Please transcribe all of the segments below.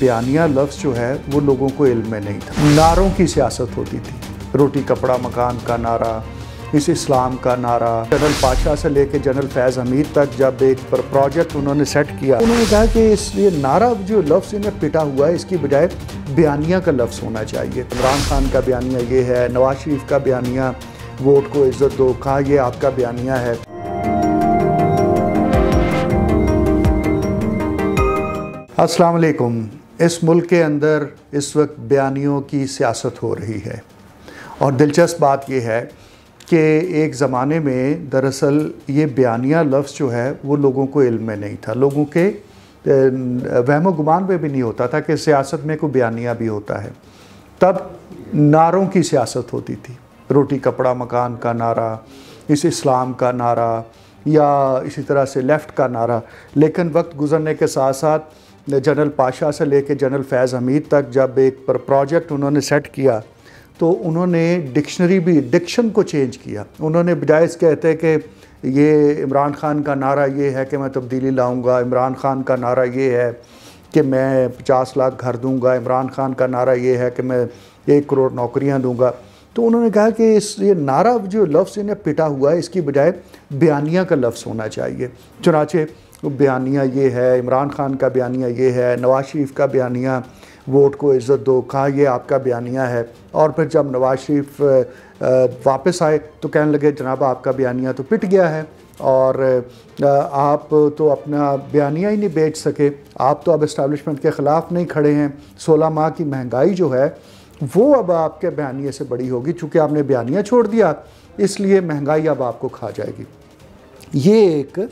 बयानिया लफ्ज़ जो है वो लोगों को इल्म में नहीं था नारों की सियासत होती थी रोटी कपड़ा मकान का नारा इस इस्लाम का नारा जनरल पाशाह से लेकर जनरल फैज़ हमीद तक जब एक पर प्रोजेक्ट उन्होंने सेट किया उन्होंने कहा कि इस ये नारा जो लफ्ज़ इन्हें पिटा हुआ है इसकी बजाय बयानिया का लफ्ज़ होना चाहिए इमरान खान का बयानिया ये है नवाज शरीफ का बयानिया वोट को इज़्ज़त दो कहा ये आपका बयानिया है असलकुम इस मुल्क के अंदर इस वक्त बयानियों की सियासत हो रही है और दिलचस्प बात यह है कि एक ज़माने में दरअसल ये बयानिया लफ्ज़ जो है वो लोगों को इल्म में नहीं था लोगों के वहम गुमान पर भी नहीं होता था कि सियासत में कोई बयानिया भी होता है तब नारों की सियासत होती थी रोटी कपड़ा मकान का नारा इस इस्लाम का नारा या इसी तरह से लेफ़्ट का नारा लेकिन वक्त गुजरने के साथ साथ जनरल पाशा से लेके जनरल फैज़ हमीद तक जब एक पर प्रोजेक्ट उन्होंने सेट किया तो उन्होंने डिक्शनरी भी डिक्शन को चेंज किया उन्होंने बजाय कहते कि ये इमरान खान का नारा ये है कि मैं तब्दीली लाऊंगा इमरान खान का नारा ये है कि मैं पचास लाख घर दूंगा इमरान खान का नारा ये है कि मैं एक करोड़ नौकरियां दूंगा तो उन्होंने कहा कि इस ये नारा जो लफ्ज़ इन्हें पिटा हुआ है इसकी बजाय बयानिया का लफ्ज़ होना चाहिए चुनाचे बयानिया ये है इमरान खान का बयानिया ये है नवाज शरीफ का बयानिया वोट को इज़्ज़त दो कहा ये आपका बयानिया है और फिर जब नवाज शरीफ वापस आए तो कहने लगे जनाब आपका बयानिया तो पिट गया है और आप तो अपना बयानिया ही नहीं बेच सके आप तो अब इस्टबलिशमेंट के ख़िलाफ़ नहीं खड़े हैं सोलह माह की महंगाई जो है वो अब आपके बयानिए से बड़ी होगी चूँकि आपने बयानिया छोड़ दिया इसलिए महंगाई अब आपको खा जाएगी ये एक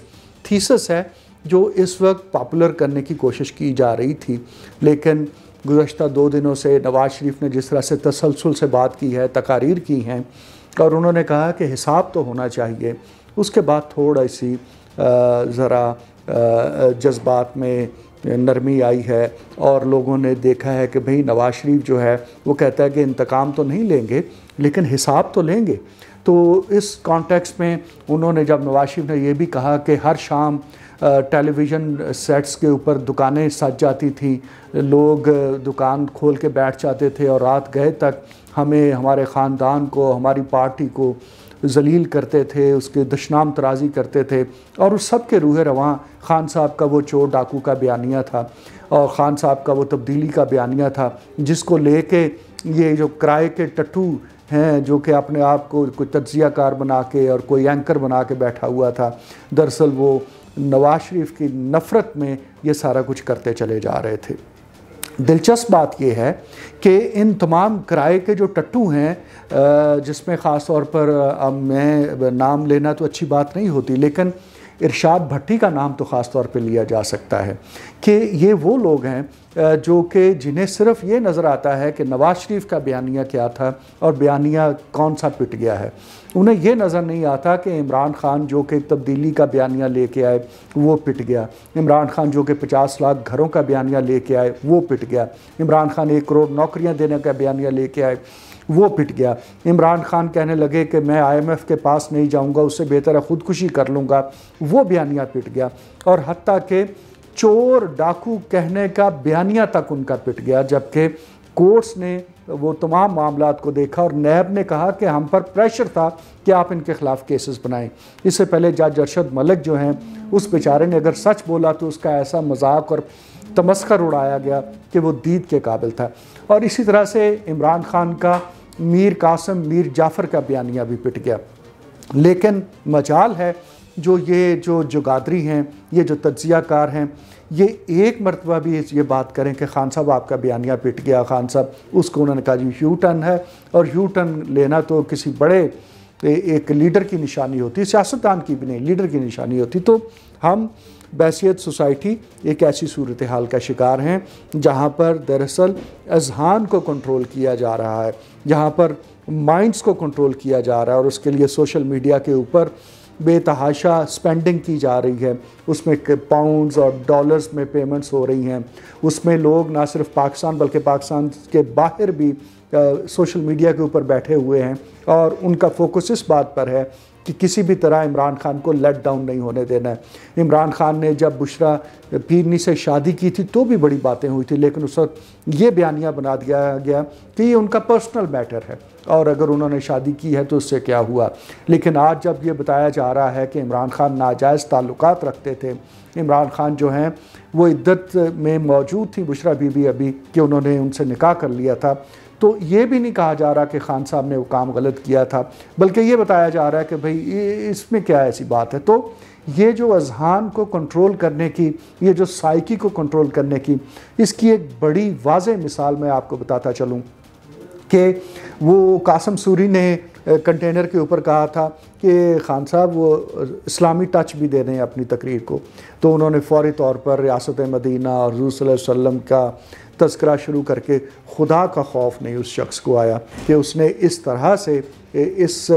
थीसिस है जो इस वक्त पॉपुलर करने की कोशिश की जा रही थी लेकिन गुज्त दो दिनों से नवाज शरीफ ने जिस तरह से तसलसल से बात की है तकारीर की हैं और उन्होंने कहा कि हिसाब तो होना चाहिए उसके बाद थोड़ा सी ज़रा जज्बात में नरमी आई है और लोगों ने देखा है कि भाई नवाज शरीफ जो है वो कहता है कि इंतकाम तो नहीं लेंगे लेकिन हिसाब तो लेंगे तो इस कॉन्टेक्स्ट में उन्होंने जब नवाज शरीफ ने यह भी कहा कि हर शाम टेलीविज़न सेट्स के ऊपर दुकानें सज जाती थी लोग दुकान खोल के बैठ जाते थे और रात गए तक हमें हमारे ख़ानदान को हमारी पार्टी को जलील करते थे उसके दशनाम तराजी करते थे और उस सब के रूह रवान खान साहब का वो चोर डाकू का बयानिया था और ख़ान साहब का वो तब्दीली का बयानिया था जिसको ले के ये जो किराए के टट्टू हैं जो कि अपने आप को कोई तजियाकार बना के और कोई एंकर बना के बैठा हुआ था दरअसल वो नवाज शरीफ की नफ़रत में ये सारा कुछ करते चले जा रहे थे दिलचस्प बात यह है कि इन तमाम किराए के जो टट्टू हैं जिसमें ख़ास तौर पर मैं नाम लेना तो अच्छी बात नहीं होती लेकिन इरशाद भट्टी का नाम तो ख़ास तौर पर लिया जा सकता है कि ये वो लोग हैं जो कि जिन्हें सिर्फ ये नज़र आता है कि नवाज़ शरीफ का बयानिया क्या था और बयानिया कौन सा पिट गया है उन्हें यह नज़र नहीं आता कि इमरान खान जो कि तब्दीली का बयानिया लेके आए वो पिट गया इमरान खान जो कि 50 लाख घरों का बयानिया लेके आए वो पिट गया इमरान खान एक करोड़ नौकरियां देने का बयानिया लेके आए वो पिट गया इमरान खान कहने लगे कि मैं आईएमएफ के पास नहीं जाऊंगा उससे बेहतर है ख़ुदकुशी कर लूँगा वो बयानिया पिट गया और हती के चोर डाकू कहने का बयानिया तक उनका पिट गया जबकि कोर्ट्स ने वो तमाम मामला को देखा और नैब ने कहा कि हम पर प्रेशर था कि आप इनके ख़िलाफ़ केसेस बनाएं इससे पहले जज अरशद मलिक जो हैं उस बेचारे ने अगर सच बोला तो उसका ऐसा मजाक और तमस्कर उड़ाया गया कि वो दीद के काबिल था और इसी तरह से इमरान खान का मीर कासम मीर जाफ़र का बयानिया भी पिट गया लेकिन मजाल है जो ये जो जुगादरी हैं ये जो कार हैं ये एक मरतबा भी ये बात करें कि खान साहब आपका बयानिया पिट गया खान साहब उसको उन्होंने कहा जी यू टर्न है और यू टर्न लेना तो किसी बड़े एक लीडर की निशानी होती है सियासतदान की भी नहीं लीडर की निशानी होती तो हम बैसीत सोसाइटी एक ऐसी सूरत हाल का शिकार हैं जहाँ पर दरअसल अजहान को कंट्रोल किया जा रहा है जहाँ पर माइंड्स को कंट्रोल किया जा रहा है और उसके लिए सोशल मीडिया के ऊपर बेतहाशा स्पेंडिंग की जा रही है उसमें पाउंड्स और डॉलर्स में पेमेंट्स हो रही हैं उसमें लोग ना सिर्फ पाकिस्तान बल्कि पाकिस्तान के बाहर भी सोशल मीडिया के ऊपर बैठे हुए हैं और उनका फोकस इस बात पर है कि किसी भी तरह इमरान खान को लेट डाउन नहीं होने देना है इमरान खान ने जब बुशरा पीरनी से शादी की थी तो भी बड़ी बातें हुई थी लेकिन उस वक्त ये बयानिया बना दिया गया कि ये उनका पर्सनल मैटर है और अगर उन्होंने शादी की है तो उससे क्या हुआ लेकिन आज जब ये बताया जा रहा है कि इमरान खान नाजायज़ ताल्लुक रखते थे इमरान खान जो हैं वो इद्दत में मौजूद थी बुशरा बीबी अभी कि उन्होंने उनसे निकाह कर लिया था तो ये भी नहीं कहा जा रहा कि खान साहब ने वो काम गलत किया था बल्कि ये बताया जा रहा है कि भाई इसमें क्या ऐसी बात है तो ये जो अजहान को कंट्रोल करने की ये जो साइकी को कंट्रोल करने की इसकी एक बड़ी वाज मिसाल मैं आपको बताता चलूँ कि वो कासम सूरी ने कंटेनर के ऊपर कहा था कि खान साहब वो इस्लामी टच भी दे दें अपनी तकरीर को तो उन्होंने फौरी तौर पर रियासत मदीना और रसलम का तस्करा शुरू करके खुदा का खौफ नहीं उस शख्स को आया कि उसने इस तरह से इस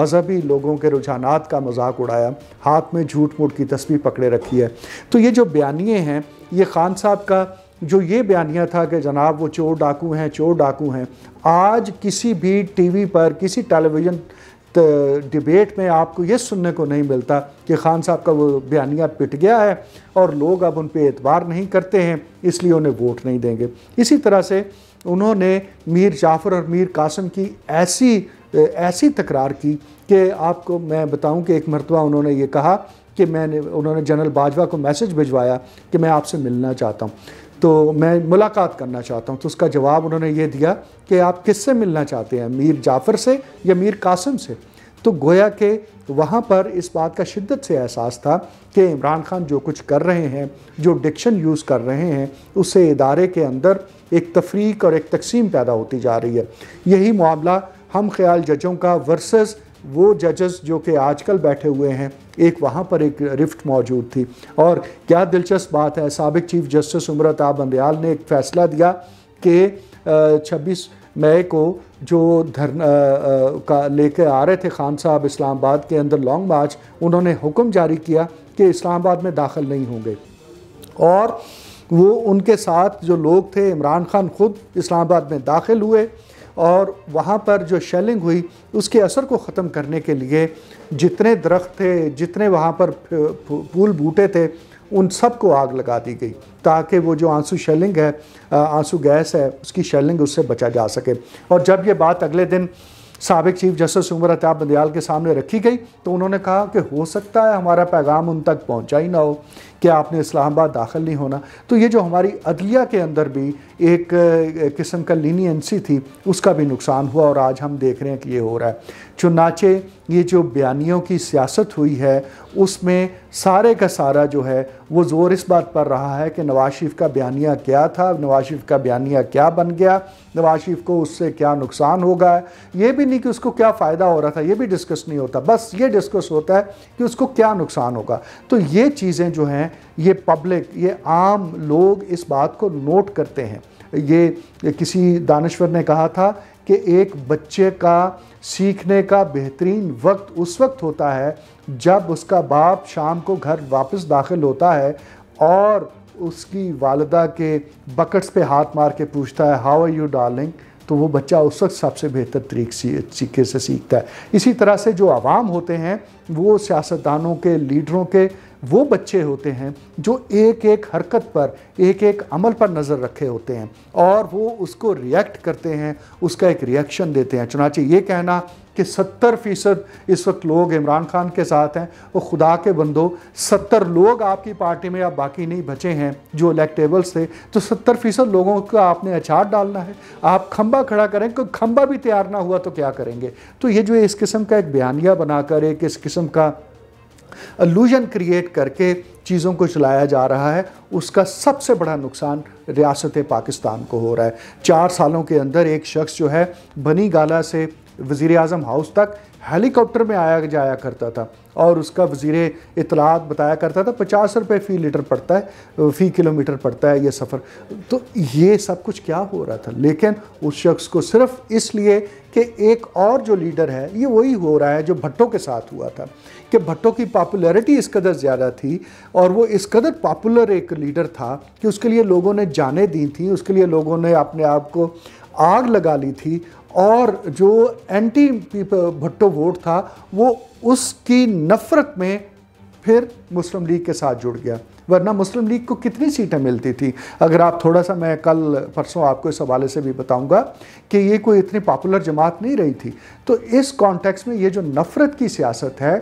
मजहबी लोगों के रुझाना का मजाक उड़ाया हाथ में झूठ मूठ की तस्वीर पकड़े रखी है तो ये जो बयानिए हैं ये खान साहब का जो ये बयानिया था कि जनाब वो चोर डाकू हैं चोर डाकू हैं आज किसी भी टीवी पर किसी टेलीविज़न डिबेट में आपको ये सुनने को नहीं मिलता कि खान साहब का वो बयानिया पिट गया है और लोग अब उन पर एतबार नहीं करते हैं इसलिए उन्हें वोट नहीं देंगे इसी तरह से उन्होंने मीर जाफ़र और मीर कासम की ऐसी ऐसी तकरार की कि आपको मैं बताऊं कि एक मरतबा उन्होंने ये कहा कि मैंने उन्होंने जनरल बाजवा को मैसेज भिजवाया कि मैं आपसे मिलना चाहता हूं तो मैं मुलाकात करना चाहता हूँ तो उसका जवाब उन्होंने ये दिया कि आप किससे मिलना चाहते हैं मीर जाफ़र से या मीर कासिम से तो गोया के वहाँ पर इस बात का शिद्दत से एहसास था कि इमरान खान जो कुछ कर रहे हैं जो डिक्शन यूज़ कर रहे हैं उससे इदारे के अंदर एक तफरीक और एक तकसीम पैदा होती जा रही है यही मामला हम ख्याल जजों का वर्सेस वो जजेस जो कि आजकल बैठे हुए हैं एक वहाँ पर एक रिफ्ट मौजूद थी और क्या दिलचस्प बात है सबक चीफ जस्टिस उमरत आब बंदयाल ने एक फ़ैसला दिया कि छब्बीस मई को जो धरना का लेकर आ रहे थे खान साहब इस्लामाबाद के अंदर लॉन्ग मार्च उन्होंने हुक्म जारी किया कि इस्लामाबाद में दाखिल नहीं होंगे और वो उनके साथ जो लोग थे इमरान खान ख़ुद इस्लामाबाद में दाखिल हुए और वहाँ पर जो शेलिंग हुई उसके असर को ख़त्म करने के लिए जितने दरख्त थे जितने वहाँ पर फूल बूटे थे उन सब को आग लगा दी गई ताकि वो जो आंसू शेलिंग है आंसू गैस है उसकी शेलिंग उससे बचा जा सके और जब ये बात अगले दिन सबक चीफ जस्टिस उमर अताब बंदयाल के सामने रखी गई तो उन्होंने कहा कि हो सकता है हमारा पैगाम उन तक पहुंचा ही ना हो कि आपने इस्लामाबाद दाखिल नहीं होना तो ये जो हमारी अदलिया के अंदर भी एक किस्म का लीनियंसी थी उसका भी नुकसान हुआ और आज हम देख रहे हैं कि ये हो रहा है चुनाचे ये जो बयानियों की सियासत हुई है उसमें सारे का सारा जो है वो ज़ोर इस बात पर रहा है कि नवाज शरीफ का बयानिया क्या था नवाज शरीफ का बयानिया क्या बन गया नवाज शरीफ को उससे क्या नुकसान होगा ये भी नहीं कि उसको क्या फ़ायदा हो रहा था ये भी डिस्कस नहीं होता बस ये डिस्कस होता है कि उसको क्या नुकसान होगा तो ये चीज़ें जो हैं हैं ये पब्लिक ये आम लोग इस बात को नोट करते हैं ये किसी दानश्वर ने कहा था कि एक बच्चे का सीखने का बेहतरीन वक्त उस वक्त होता है जब उसका बाप शाम को घर वापस दाखिल होता है और उसकी वालदा के बकट्स पे हाथ मार के पूछता है हाउ आर यू डार्लिंग तो वो बच्चा उस वक्त सबसे बेहतर तरीके से सीखता है इसी तरह से जो आवाम होते हैं वो सियासतदानों के लीडरों के वो बच्चे होते हैं जो एक एक हरकत पर एक एक अमल पर नज़र रखे होते हैं और वो उसको रिएक्ट करते हैं उसका एक रिएक्शन देते हैं चुनाचे ये कहना कि सत्तर फ़ीसद इस वक्त लोग इमरान खान के साथ हैं और खुदा के बंदो सत्तर लोग आपकी पार्टी में आप बाकी नहीं बचे हैं जो इलेक्टेबल्स थे तो सत्तर फ़ीसद लोगों का आपने अचार डालना है आप खंबा खड़ा करें क्योंकि खंबा भी तैयार ना हुआ तो क्या करेंगे तो ये जो इस किस्म का एक बयानिया बनाकर एक इस किस्म का अलूजन क्रिएट करके चीज़ों को चलाया जा रहा है उसका सबसे बड़ा नुकसान रियासत पाकिस्तान को हो रहा है चार सालों के अंदर एक शख्स जो है बनी गाला से वज़ी अजम हाउस तक हेलीकॉप्टर में आया जाया करता था और उसका वजीर इतलात बताया करता था पचास रुपये फ़ी लीटर पड़ता है फ़ी किलोमीटर पड़ता है ये सफ़र तो ये सब कुछ क्या हो रहा था लेकिन उस शख्स को सिर्फ इसलिए कि एक और जो लीडर है ये वही हो रहा है जो भट्टो के साथ हुआ था कि भट्टो की पॉपुलैरिटी इस कदर ज़्यादा थी और वो इस कदर पॉपुलर एक लीडर था कि उसके लिए लोगों ने जानें दी थी उसके लिए लोगों ने अपने आप को आग लगा ली थी और जो एंटी भुट्टो वोट था वो उसकी नफ़रत में फिर मुस्लिम लीग के साथ जुड़ गया वरना मुस्लिम लीग को कितनी सीटें मिलती थी अगर आप थोड़ा सा मैं कल परसों आपको इस हवाले से भी बताऊंगा कि ये कोई इतनी पॉपुलर जमात नहीं रही थी तो इस कॉन्टेक्स में ये जो नफ़रत की सियासत है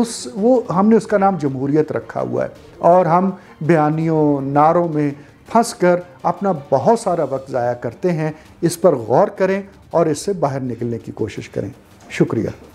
उस वो हमने उसका नाम जमहूरियत रखा हुआ है और हम बयानियों नारों में फंस कर अपना बहुत सारा वक्त ज़ाया करते हैं इस पर गौर करें और इससे बाहर निकलने की कोशिश करें शुक्रिया